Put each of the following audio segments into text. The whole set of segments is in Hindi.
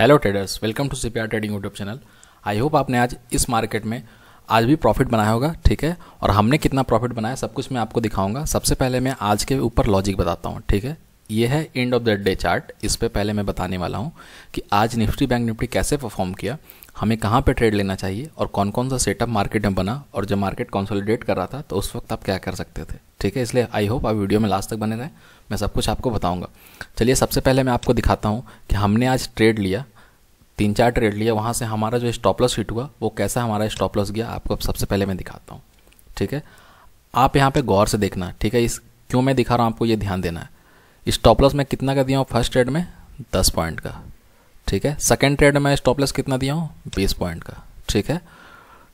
hello traders welcome to C trading YouTube channel I hope आपने आज इस मार्केट में आज भी प्रॉफिट बनाया होगा ठीक है और हमने कितना प्रॉफिट बनाया सब कुछ मैं आपको दिखाऊंगा सबसे पहले मैं आज के ऊपर लॉजिक बताता हूँ ठीक है ये है end of the day chart इस पर पहले मैं बताने वाला हूँ कि आज निफ्टी बैंक निफ्टी कैसे परफॉर्म किया हमें कहाँ पर ट्रेड लेना चाहिए और कौन कौन सा सेटअप मार्केट में बना और जब मार्केट कंसोलिडेट कर रहा था तो उस वक्त आप क्या कर सकते थे ठीक है इसलिए आई होप आप वीडियो में लास्ट तक बने रहें मैं सब कुछ आपको बताऊँगा चलिए सबसे पहले मैं आपको दिखाता हूँ कि हमने आज ट्रेड लिया तीन चार ट्रेड लिया वहाँ से हमारा जो स्टॉपलस हिट हुआ वो कैसा हमारा स्टॉप लॉस गया आपको अब सबसे पहले मैं दिखाता हूँ ठीक है आप यहाँ पर गौर से देखना ठीक है इस क्यों मैं दिखा रहा हूँ आपको ये ध्यान देना है स्टॉपलस मैं कितना का दिया हूँ फर्स्ट ट्रेड में दस पॉइंट का ठीक है सेकेंड ट्रेड में स्टॉपलस कितना दिया हूँ बीस पॉइंट का ठीक है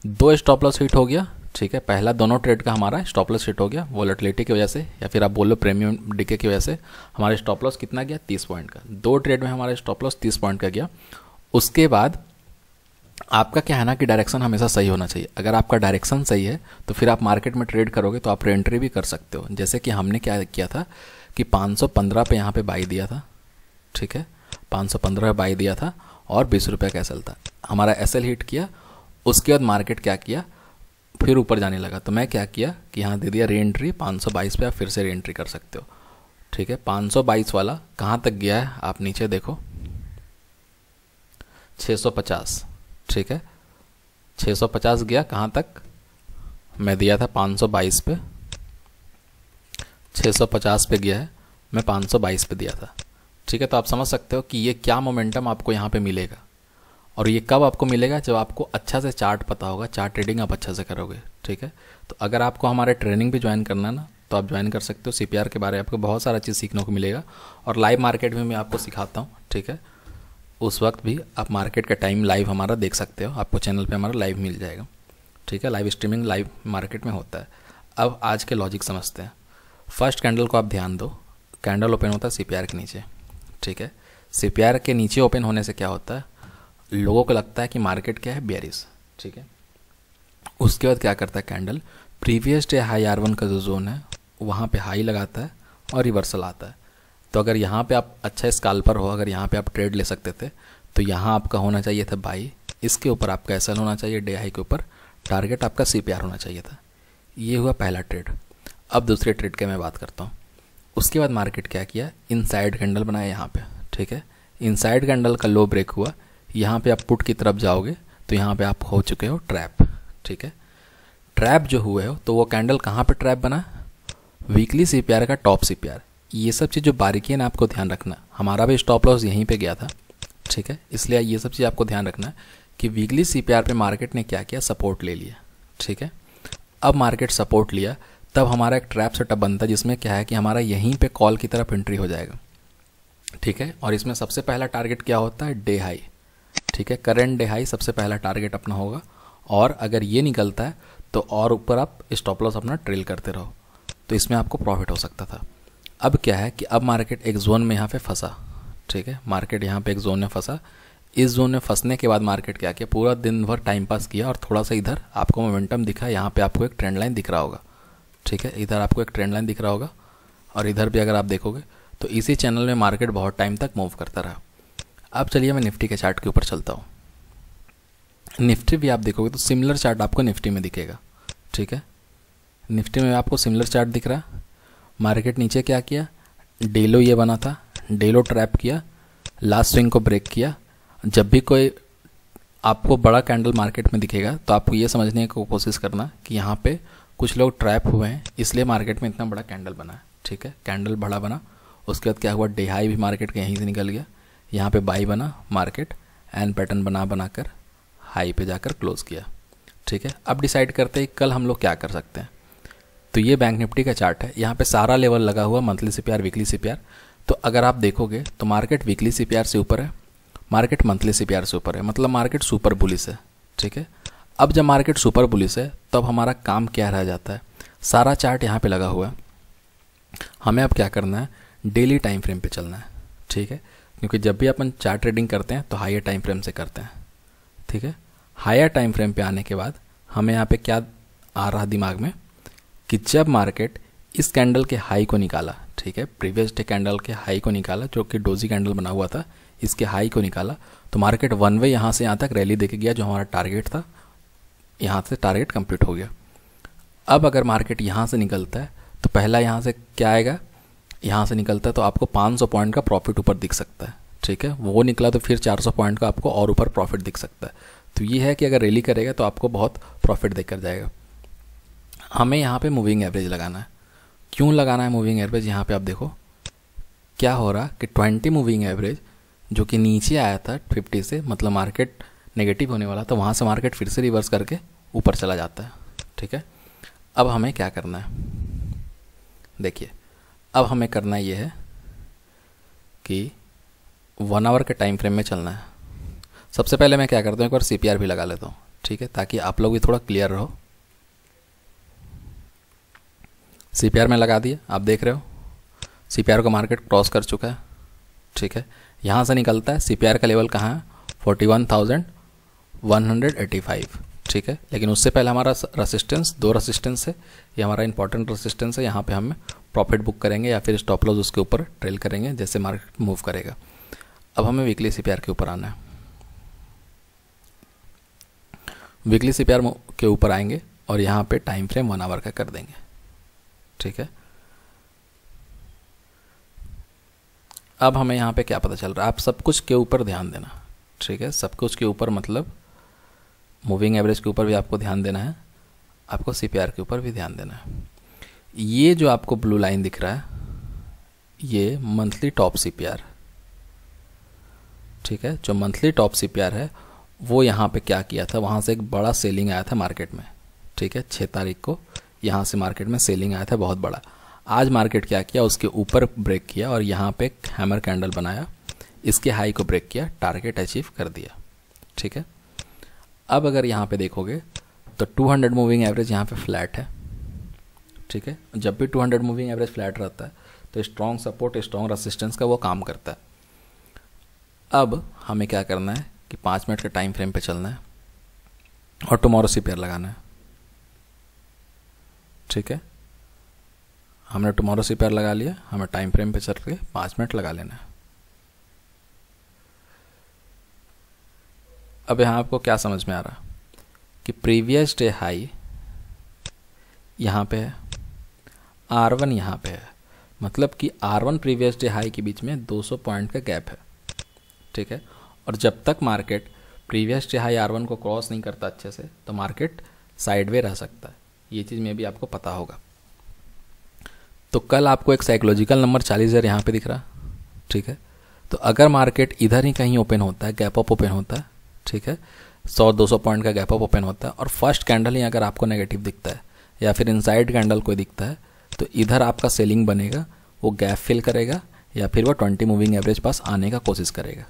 दो स्टॉपलस हिट हो गया ठीक है पहला दोनों ट्रेड का हमारा स्टॉप लॉस हिट हो गया वॉलेटिलिटी की वजह से या फिर आप बोल लो प्रीमियम डिके की वजह से हमारा स्टॉप लॉस कितना गया तीस पॉइंट का दो ट्रेड में हमारा स्टॉप लॉस तीस पॉइंट का गया उसके बाद आपका क्या है ना कि डायरेक्शन हमेशा सही होना चाहिए अगर आपका डायरेक्शन सही है तो फिर आप मार्केट में ट्रेड करोगे तो आप रेंट्री भी कर सकते हो जैसे कि हमने क्या किया था कि 515 पे यहाँ पे बाई दिया था ठीक है 515 पे बाई दिया था और बीस रुपये का एस था हमारा एस हिट किया उसके बाद मार्केट क्या किया फिर ऊपर जाने लगा तो मैं क्या किया कि यहाँ दे दिया रेंट्री एंट्री पाँच पे आप फिर से रेंट्री एंट्री कर सकते हो ठीक है पाँच वाला कहाँ तक गया है आप नीचे देखो 650 ठीक है 650 गया कहाँ तक मैं दिया था 522 पे 650 पे गया है मैं 522 पे दिया था ठीक है तो आप समझ सकते हो कि ये क्या मोमेंटम आपको यहाँ पे मिलेगा और ये कब आपको मिलेगा जब आपको अच्छा से चार्ट पता होगा चार्ट ट्रेडिंग आप अच्छा से करोगे ठीक है तो अगर आपको हमारे ट्रेनिंग भी ज्वाइन करना है ना तो आप ज्वाइन कर सकते हो सी के बारे में आपको बहुत सारा चीज़ सीखने को मिलेगा और लाइव मार्केट में मैं आपको सिखाता हूँ ठीक है उस वक्त भी आप मार्केट का टाइम लाइव हमारा देख सकते हो आपको चैनल पर हमारा लाइव मिल जाएगा ठीक है लाइव स्ट्रीमिंग लाइव मार्केट में होता है अब आज के लॉजिक समझते हैं फर्स्ट कैंडल को आप ध्यान दो कैंडल ओपन होता है सी के नीचे ठीक है सी के नीचे ओपन होने से क्या होता है लोगों को लगता है कि मार्केट क्या है बेरिस ठीक है उसके बाद क्या करता है candle previous day high R one का जो जोन है वहाँ पे हाई लगाता है और रिवर्सल आता है तो अगर यहाँ पे आप अच्छा स्काल्पर हो अगर यहाँ पे आप ट्रेड ले सकते थे तो यहाँ आपका होना चाहिए था बाई इसके ऊपर आपका एस होना चाहिए डे हाई के ऊपर टारगेट आपका सी होना चाहिए था ये हुआ पहला ट्रेड अब दूसरे ट्रेड के मैं बात करता हूँ उसके बाद मार्केट क्या किया इनसाइड कैंडल बनाया यहाँ पे ठीक है इनसाइड कैंडल का लो ब्रेक हुआ यहाँ पे आप पुट की तरफ जाओगे तो यहाँ पे आप हो चुके हो ट्रैप ठीक है ट्रैप जो हुए हो तो वो कैंडल कहाँ पे ट्रैप बना वीकली सी का टॉप सी ये सब चीज़ जो बारीकियाँ ना आपको ध्यान रखना हमारा भी स्टॉप लॉस यहीं पर गया था ठीक है इसलिए ये सब चीज़ आपको ध्यान रखना है कि वीकली सी पे मार्केट ने क्या किया सपोर्ट ले लिया ठीक है अब मार्केट सपोर्ट लिया तब हमारा एक ट्रैप सेटअप बनता है जिसमें क्या है कि हमारा यहीं पे कॉल की तरफ एंट्री हो जाएगा ठीक है और इसमें सबसे पहला टारगेट क्या होता है डे हाई ठीक है डे हाई सबसे पहला टारगेट अपना होगा और अगर ये निकलता है तो और ऊपर आप स्टॉप लॉस अपना ट्रेल करते रहो तो इसमें आपको प्रॉफिट हो सकता था अब क्या है कि अब मार्केट एक जोन में यहाँ पे फंसा ठीक है मार्केट यहाँ पे एक जोन में फंसा इस जोन में फंसने के बाद मार्केट क्या किया पूरा दिन भर टाइम पास किया और थोड़ा सा इधर आपको मोमेंटम दिखा यहाँ पे आपको एक ट्रेंड लाइन दिख रहा होगा ठीक है इधर आपको एक ट्रेंड लाइन दिख रहा होगा और इधर भी अगर आप देखोगे तो इसी चैनल में मार्केट बहुत टाइम तक मूव करता रहा अब चलिए मैं निफ्टी के चार्ट के ऊपर चलता हूँ निफ्टी भी आप देखोगे तो सिमिलर चार्ट आपको निफ्टी में दिखेगा ठीक है निफ्टी में आपको सिमिलर चार्ट दिख रहा मार्केट नीचे क्या किया डेलो ये बना था डेलो ट्रैप किया लास्ट स्विंग को ब्रेक किया जब भी कोई आपको बड़ा कैंडल मार्केट में दिखेगा तो आपको ये समझने की कोशिश करना कि यहाँ पे कुछ लोग ट्रैप हुए हैं इसलिए मार्केट में इतना बड़ा कैंडल बना है ठीक है कैंडल बड़ा बना उसके बाद क्या हुआ डेहाई भी मार्केट के यहीं से निकल गया यहाँ पे बाई बना मार्केट एंड पैटर्न बना बनाकर हाई पे जाकर क्लोज किया ठीक है अब डिसाइड करते हैं कल हम लोग क्या कर सकते हैं तो ये बैंक निफ्टी का चार्ट है यहाँ पे सारा लेवल लगा हुआ मंथली सी वीकली सी तो अगर आप देखोगे तो मार्केट वीकली सी से ऊपर है मार्केट मंथली सी से ऊपर है मतलब मार्केट सुपर बुलिस है ठीक है अब जब मार्केट सुपर बुलिस है तब तो हमारा काम क्या रह जाता है सारा चार्ट यहाँ पे लगा हुआ है हमें अब क्या करना है डेली टाइम फ्रेम पे चलना है ठीक है क्योंकि जब भी अपन चार्ट ट्रेडिंग करते हैं तो हायर टाइम फ्रेम से करते हैं ठीक है हायर टाइम फ्रेम पे आने के बाद हमें यहाँ पे क्या आ रहा दिमाग में कि जब मार्केट इस कैंडल के हाई को निकाला ठीक है प्रीवियस डे कैंडल के हाई को निकाला जो कि डोजी कैंडल बना हुआ था इसके हाई को निकाला तो मार्केट वन वे यहाँ से यहाँ तक रैली देके गया जो हमारा टारगेट था यहाँ से टारगेट कंप्लीट हो गया अब अगर मार्केट यहाँ से निकलता है तो पहला यहाँ से क्या आएगा यहाँ से निकलता है तो आपको 500 पॉइंट का प्रॉफिट ऊपर दिख सकता है ठीक है वो निकला तो फिर 400 पॉइंट का आपको और ऊपर प्रॉफिट दिख सकता है तो ये है कि अगर रैली करेगा तो आपको बहुत प्रॉफिट देकर जाएगा हमें यहाँ पे मूविंग एवरेज लगाना है क्यों लगाना है मूविंग एवरेज यहाँ पे आप देखो क्या हो रहा कि 20 मूविंग एवरेज जो कि नीचे आया था 50 से मतलब मार्केट नेगेटिव होने वाला था वहाँ से मार्केट फिर से रिवर्स करके ऊपर चला जाता है ठीक है अब हमें क्या करना है देखिए अब हमें करना ये है कि वन आवर के टाइम फ्रेम में चलना है सबसे पहले मैं क्या करता हूँ एक बार सी भी लगा लेता हूँ ठीक है ताकि आप लोग भी थोड़ा क्लियर रहो सी में लगा दिए आप देख रहे हो सी का मार्केट क्रॉस कर चुका है ठीक है यहाँ से निकलता है सी का लेवल कहाँ है forty one thousand one hundred eighty five ठीक है लेकिन उससे पहले हमारा रेसिस्टेंस दो रेसिस्टेंस है ये हमारा इंपॉर्टेंट रेसिस्टेंस है यहाँ पे हम प्रॉफिट बुक करेंगे या फिर स्टॉप लॉस उसके ऊपर ट्रेल करेंगे जैसे मार्केट मूव करेगा अब हमें वीकली सी के ऊपर आना है वीकली सी के ऊपर आएंगे और यहाँ पे टाइम फ्रेम वन आवर का कर देंगे ठीक है अब हमें यहाँ पे क्या पता चल रहा है आप सब कुछ के ऊपर ध्यान देना ठीक है सब कुछ के ऊपर मतलब मूविंग एवरेज के ऊपर भी आपको ध्यान देना है आपको सी के ऊपर भी ध्यान देना है ये जो आपको ब्लू लाइन दिख रहा है ये मंथली टॉप सी ठीक है जो मंथली टॉप सी है वो यहाँ पे क्या किया था वहाँ से एक बड़ा सेलिंग आया था मार्केट में ठीक है छः तारीख को यहाँ से मार्केट में सेलिंग आया था बहुत बड़ा आज मार्केट क्या किया उसके ऊपर ब्रेक किया और यहाँ पे हैमर कैंडल बनाया इसके हाई को ब्रेक किया टारगेट अचीव कर दिया ठीक है अब अगर यहाँ पे देखोगे तो 200 मूविंग एवरेज यहाँ पे फ्लैट है ठीक है जब भी 200 मूविंग एवरेज फ्लैट रहता है तो स्ट्रॉन्ग सपोर्ट स्ट्रॉन्ग रेसिस्टेंस का वो काम करता है अब हमें क्या करना है कि पाँच मिनट के टाइम फ्रेम पे चलना है और टुमारो सी पेयर लगाना है ठीक है हमने टुमारो सी पेयर लगा लिया हमें टाइम फ्रेम पे चल के पाँच मिनट लगा लेना है अब यहाँ आपको क्या समझ में आ रहा कि प्रीवियस डे हाई यहाँ पे है आर वन यहाँ पे है मतलब कि R one previous day high के बीच में 200 पॉइंट का गैप है ठीक है और जब तक market previous day high R one को क्रॉस नहीं करता अच्छे से तो मार्केट साइडवे रह सकता है ये चीज़ में भी आपको पता होगा तो कल आपको एक साइकोलॉजिकल नंबर चालीस हज़ार यहाँ पर दिख रहा ठीक है तो अगर मार्केट इधर ही कहीं ओपन होता है गैप अप ओपन होता है ठीक है सौ दो सौ पॉइंट का गैप अप ओपन होता है और फर्स्ट कैंडल ही अगर आपको नेगेटिव दिखता है या फिर इनसाइड कैंडल कोई दिखता है तो इधर आपका सेलिंग बनेगा वो गैप फिल करेगा या फिर वो ट्वेंटी मूविंग एवरेज पास आने का कोशिश करेगा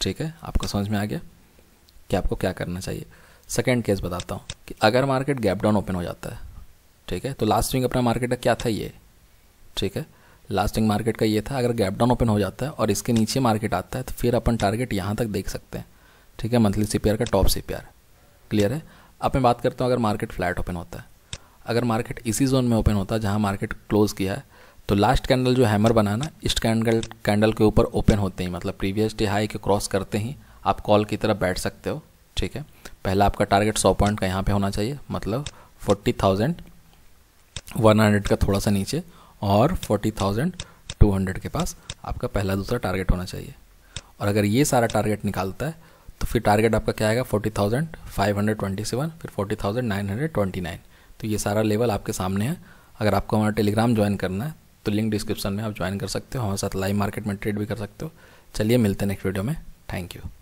ठीक है आपको समझ में आ गया कि आपको क्या करना चाहिए सेकेंड केस बताता हूँ कि अगर मार्केट गैप डाउन ओपन हो जाता है ठीक है तो लास्ट विंग अपना मार्केट का क्या था ये ठीक है लास्ट विंग मार्केट का ये था अगर गैप डाउन ओपन हो जाता है और इसके नीचे मार्केट आता है तो फिर अपन टारगेट यहाँ तक देख सकते हैं ठीक है मंथली सी का टॉप सी क्लियर है अब मैं बात करता हूँ अगर मार्केट फ्लैट ओपन होता है अगर मार्केट इसी जोन में ओपन होता है जहाँ मार्केट क्लोज़ किया है तो लास्ट कैंडल जो हैमर बना ना कैंडल कैंडल के ऊपर ओपन होते ही मतलब प्रीवियस डे हाई के क्रॉस करते ही आप कॉल की तरफ बैठ सकते हो ठीक है पहला आपका टारगेट सौ पॉइंट का यहाँ पे होना चाहिए मतलब फोर्टी थाउजेंड वन हंड्रेड का थोड़ा सा नीचे और फोर्टी थाउजेंड टू हंड्रेड के पास आपका पहला दूसरा टारगेट होना चाहिए और अगर ये सारा टारगेट निकालता है तो फिर टारगेट आपका क्या आएगा forty thousand five hundred twenty seven फिर forty thousand nine hundred twenty nine तो ये सारा लेवल आपके सामने है अगर आपको हमारा टेलीग्राम ज्वाइन करना है तो लिंक डिस्क्रिप्शन में आप ज्वाइन कर सकते हो हमारे साथ लाइव मार्केट में ट्रेड भी कर सकते हो चलिए मिलते हैं नेक्स्ट वीडियो में थैंक यू